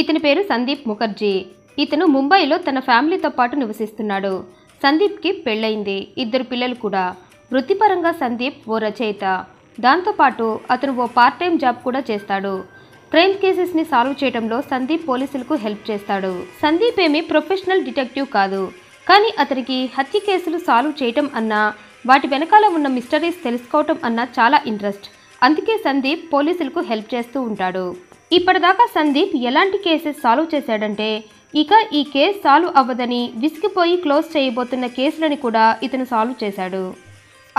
ఇతని పేరు సందీప్ ముఖర్జీ ఇతను ముంబైలో తన ఫ్యామిలీతో పాటు నివసిస్తున్నాడు సందీప్కి పెళ్ళయింది ఇద్దరు పిల్లలు కూడా వృత్తిపరంగా సందీప్ ఓ రచయిత దాంతోపాటు అతను ఓ పార్ట్ టైం జాబ్ కూడా చేస్తాడు క్రైమ్ కేసెస్ని సాల్వ్ చేయడంలో సందీప్ పోలీసులకు హెల్ప్ చేస్తాడు సందీప్ ఏమీ ప్రొఫెషనల్ డిటెక్టివ్ కాదు కానీ అతనికి హత్య కేసులు సాల్వ్ చేయటం అన్నా వాటి వెనకాల ఉన్న మిస్టరీస్ తెలుసుకోవటం అన్నా చాలా ఇంట్రెస్ట్ అందుకే సందీప్ పోలీసులకు హెల్ప్ చేస్తూ ఉంటాడు ఇప్పటిదాకా సందీప్ ఎలాంటి కేసెస్ సాల్వ్ చేశాడంటే ఇక ఈ కేసు సాల్వ్ అవ్వదని విసిగిపోయి క్లోజ్ చేయబోతున్న కేసులని కూడా ఇతను సాల్వ్ చేశాడు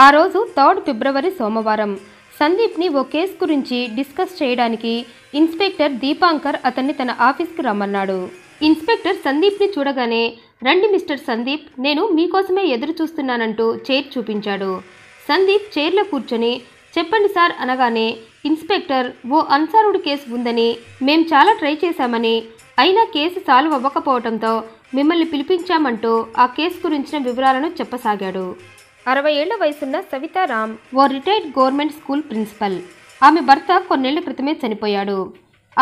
ఆ రోజు థర్డ్ ఫిబ్రవరి సోమవారం సందీప్ని ఓ కేసు గురించి డిస్కస్ చేయడానికి ఇన్స్పెక్టర్ దీపాంకర్ అతన్ని తన ఆఫీస్కి రమ్మన్నాడు ఇన్స్పెక్టర్ సందీప్ని చూడగానే రండి మిస్టర్ సందీప్ నేను మీకోసమే ఎదురు చూస్తున్నానంటూ చైర్ చూపించాడు సందీప్ చైర్లో కూర్చొని చెప్పండి సార్ అనగానే ఇన్స్పెక్టర్ ఓ అన్సారుడు కేసు ఉందని మేం చాలా ట్రై చేశామని అయినా కేసు సాల్వ్ అవ్వకపోవడంతో మిమ్మల్ని పిలిపించామంటూ ఆ కేసు గురించిన వివరాలను చెప్పసాగాడు అరవై ఏళ్ల వయసున్న సవితారామ్ ఓ రిటైర్డ్ గవర్నమెంట్ స్కూల్ ప్రిన్సిపల్ ఆమె భర్త కొన్నేళ్ల క్రితమే చనిపోయాడు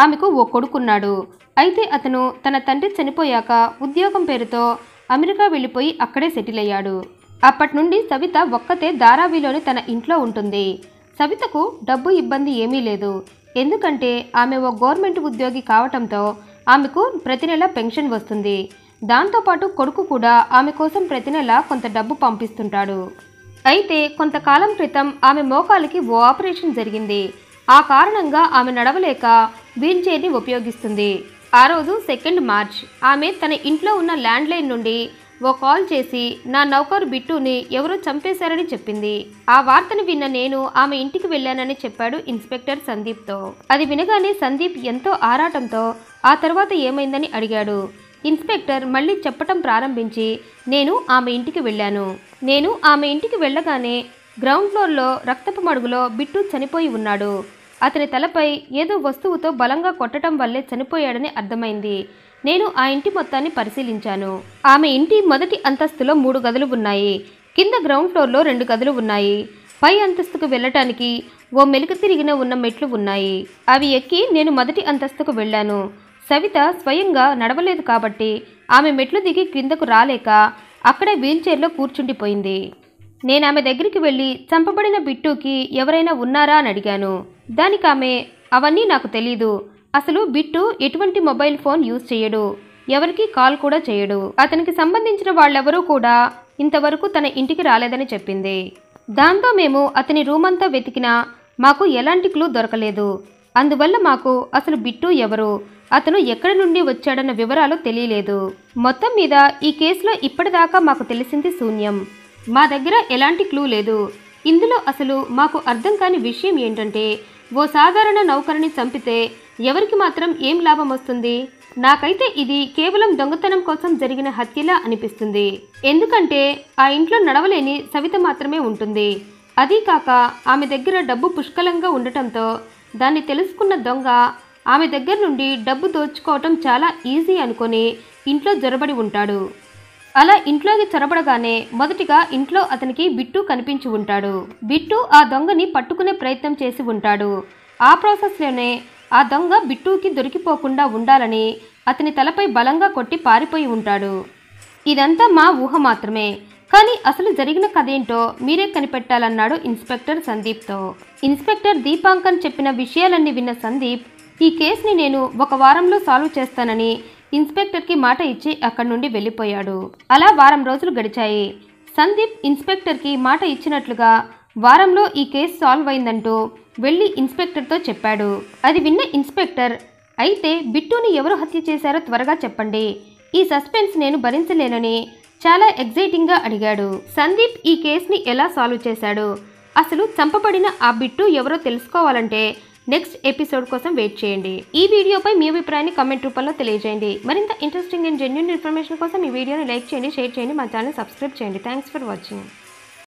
ఆమెకు ఓ కొడుకున్నాడు అయితే అతను తన తండ్రి చనిపోయాక ఉద్యోగం పేరుతో అమెరికా వెళ్ళిపోయి అక్కడే సెటిల్ అయ్యాడు అప్పటి నుండి సవిత ఒక్కతే ధారావిలోని తన ఇంట్లో ఉంటుంది సవితకు డబ్బు ఇబ్బంది ఏమీ లేదు ఎందుకంటే ఆమె ఓ గవర్నమెంట్ ఉద్యోగి కావటంతో ఆమెకు ప్రతి నెల పెన్షన్ వస్తుంది దాంతోపాటు కొడుకు కూడా ఆమె కోసం ప్రతి నెల కొంత డబ్బు పంపిస్తుంటాడు అయితే కొంతకాలం క్రితం ఆమె మోకాలికి ఓ ఆపరేషన్ జరిగింది ఆ కారణంగా ఆమె నడవలేక చైర్ని ఉపయోగిస్తుంది ఆ రోజు సెకండ్ మార్చ్ ఆమె తన ఇంట్లో ఉన్న ల్యాండ్లైన్ నుండి ఓ కాల్ చేసి నా నౌకరు బిట్టుని ఎవరో చంపేశారని చెప్పింది ఆ వార్తను విన్న నేను ఆమె ఇంటికి వెళ్ళానని చెప్పాడు ఇన్స్పెక్టర్ సందీప్తో అది వినగానే సందీప్ ఎంతో ఆరాటంతో ఆ తర్వాత ఏమైందని అడిగాడు ఇన్స్పెక్టర్ మళ్ళీ చెప్పటం ప్రారంభించి నేను ఆమె ఇంటికి వెళ్ళాను నేను ఆమె ఇంటికి వెళ్ళగానే గ్రౌండ్ ఫ్లోర్లో రక్తపు మడుగులో బిట్టు చనిపోయి ఉన్నాడు అతని తలపై ఏదో వస్తువుతో బలంగా కొట్టడం వల్లే చనిపోయాడని అర్థమైంది నేను ఆ ఇంటి మొత్తాన్ని పరిశీలించాను ఆమె ఇంటి మొదటి అంతస్తులో మూడు గదులు ఉన్నాయి కింద గ్రౌండ్ ఫ్లోర్లో రెండు గదులు ఉన్నాయి పై అంతస్తుకు వెళ్ళటానికి ఓ మెలుక తిరిగిన ఉన్న మెట్లు ఉన్నాయి అవి ఎక్కి నేను మొదటి అంతస్తుకు వెళ్ళాను సవిత స్వయంగా నడవలేదు కాబట్టి ఆమె మెట్లు దిగి క్రిందకు రాలేక అక్కడే వీల్చైర్లో కూర్చుండిపోయింది నేను ఆమె దగ్గరికి వెళ్ళి చంపబడిన బిట్టుకి ఎవరైనా ఉన్నారా అని అడిగాను దానికి ఆమె అవన్నీ నాకు తెలీదు అసలు బిట్టు ఎటువంటి మొబైల్ ఫోన్ యూజ్ చేయడు ఎవరికి కాల్ కూడా చేయడు అతనికి సంబంధించిన వాళ్ళెవరూ కూడా ఇంతవరకు తన ఇంటికి రాలేదని చెప్పింది దాంతో మేము అతని రూమ్ అంతా వెతికినా మాకు ఎలాంటి క్లూ దొరకలేదు అందువల్ల మాకు అసలు బిట్టు ఎవరు అతను ఎక్కడి నుండి వచ్చాడన్న వివరాలు తెలియలేదు మొత్తం మీద ఈ కేసులో ఇప్పటిదాకా మాకు తెలిసింది శూన్యం మా దగ్గర ఎలాంటి క్లూ లేదు ఇందులో అసలు మాకు అర్థం కాని విషయం ఏంటంటే ఓ సాధారణ నౌకరిని చంపితే ఎవరికి మాత్రం ఏం లాభం వస్తుంది నాకైతే ఇది కేవలం దొంగతనం కోసం జరిగిన హత్యలా అనిపిస్తుంది ఎందుకంటే ఆ ఇంట్లో నడవలేని సవిత మాత్రమే ఉంటుంది అదీ కాక ఆమె దగ్గర డబ్బు పుష్కలంగా ఉండటంతో దాన్ని తెలుసుకున్న దొంగ ఆమె దగ్గర నుండి డబ్బు దోచుకోవటం చాలా ఈజీ అనుకొని ఇంట్లో జొరబడి ఉంటాడు అలా ఇంట్లోకి చొరబడగానే మొదటిగా ఇంట్లో అతనికి బిట్టు కనిపించి ఉంటాడు బిట్టు ఆ దొంగని పట్టుకునే ప్రయత్నం చేసి ఉంటాడు ఆ ప్రాసెస్లోనే ఆ దొంగ బిట్టుకి దొరికిపోకుండా ఉండాలని అతని తలపై బలంగా కొట్టి పారిపోయి ఉంటాడు ఇదంతా మా ఊహ మాత్రమే కానీ అసలు జరిగిన కథ ఏంటో మీరే కనిపెట్టాలన్నాడు ఇన్స్పెక్టర్ సందీప్తో ఇన్స్పెక్టర్ దీపాంకన్ చెప్పిన విషయాలన్నీ విన్న సందీప్ ఈ కేసుని నేను ఒక వారంలో సాల్వ్ చేస్తానని ఇన్స్పెక్టర్కి మాట ఇచ్చి అక్కడి నుండి వెళ్ళిపోయాడు అలా వారం రోజులు గడిచాయి సందీప్ ఇన్స్పెక్టర్కి మాట ఇచ్చినట్లుగా వారంలో ఈ కేసు సాల్వ్ అయిందంటూ వెళ్ళి ఇన్స్పెక్టర్తో చెప్పాడు అది విన్న ఇన్స్పెక్టర్ అయితే బిట్టుని ఎవరు హత్య చేశారో త్వరగా చెప్పండి ఈ సస్పెన్స్ నేను భరించలేనని చాలా ఎగ్జైటింగ్గా అడిగాడు సందీప్ ఈ కేసుని ఎలా సాల్వ్ చేశాడు అసలు చంపబడిన ఆ బిట్టు ఎవరో తెలుసుకోవాలంటే నెక్స్ట్ ఎపిసోడ్ కోసం వెయిట్ చేయండి ఈ వీడియోపై మీ అభిప్రాయాన్ని కమెంట్ రూపంలో తెలియజేయండి మరింత ఇంట్రెస్టింగ్ అండ్ జెన్యున్ ఇన్ఫర్మేషన్ కోసం ఈ వీడియోని లైక్ చేయండి షేర్ చేయండి మా ఛానల్ సబ్స్క్రైబ్ చేయండి థ్యాంక్స్ ఫర్ వాచింగ్